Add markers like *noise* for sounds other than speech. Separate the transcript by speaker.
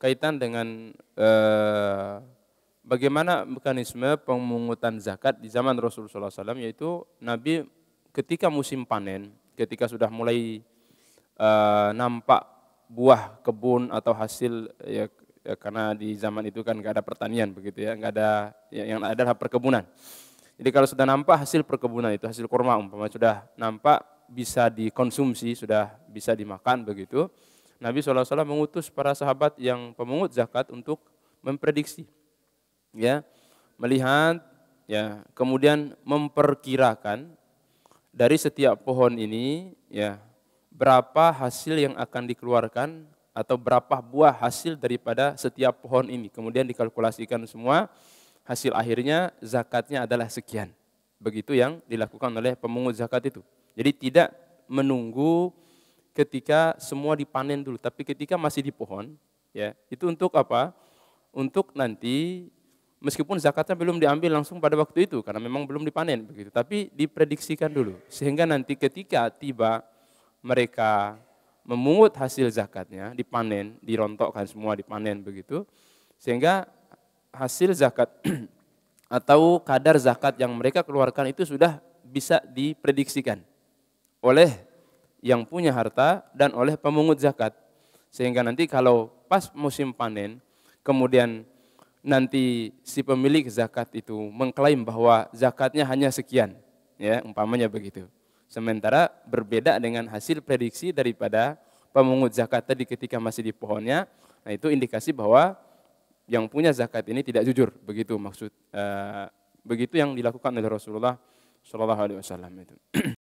Speaker 1: kaitan dengan eh, bagaimana mekanisme pemungutan zakat di zaman Rasulullah SAW yaitu Nabi ketika musim panen, ketika sudah mulai eh, nampak buah kebun atau hasil ya, ya karena di zaman itu kan nggak ada pertanian begitu ya, nggak ada ya, yang ada perkebunan. Jadi kalau sudah nampak hasil perkebunan itu hasil kurma umpama sudah nampak bisa dikonsumsi, sudah bisa dimakan begitu Nabi SAW mengutus para sahabat yang pemungut zakat untuk memprediksi. Ya, melihat ya, kemudian memperkirakan dari setiap pohon ini ya berapa hasil yang akan dikeluarkan atau berapa buah hasil daripada setiap pohon ini. Kemudian dikalkulasikan semua, hasil akhirnya zakatnya adalah sekian. Begitu yang dilakukan oleh pemungut zakat itu. Jadi tidak menunggu ketika semua dipanen dulu, tapi ketika masih di pohon, ya, itu untuk apa? Untuk nanti meskipun zakatnya belum diambil langsung pada waktu itu karena memang belum dipanen begitu, tapi diprediksikan dulu sehingga nanti ketika tiba mereka memungut hasil zakatnya, dipanen, dirontokkan semua dipanen begitu, sehingga hasil zakat *clears throat* atau kadar zakat yang mereka keluarkan itu sudah bisa diprediksikan oleh yang punya harta dan oleh pemungut zakat. Sehingga nanti kalau pas musim panen, kemudian nanti si pemilik zakat itu mengklaim bahwa zakatnya hanya sekian, ya umpamanya begitu. Sementara berbeda dengan hasil prediksi daripada pemungut zakat tadi ketika masih di pohonnya, nah itu indikasi bahwa yang punya zakat ini tidak jujur, begitu maksud eh, begitu yang dilakukan oleh Rasulullah Shallallahu itu. *clears throat*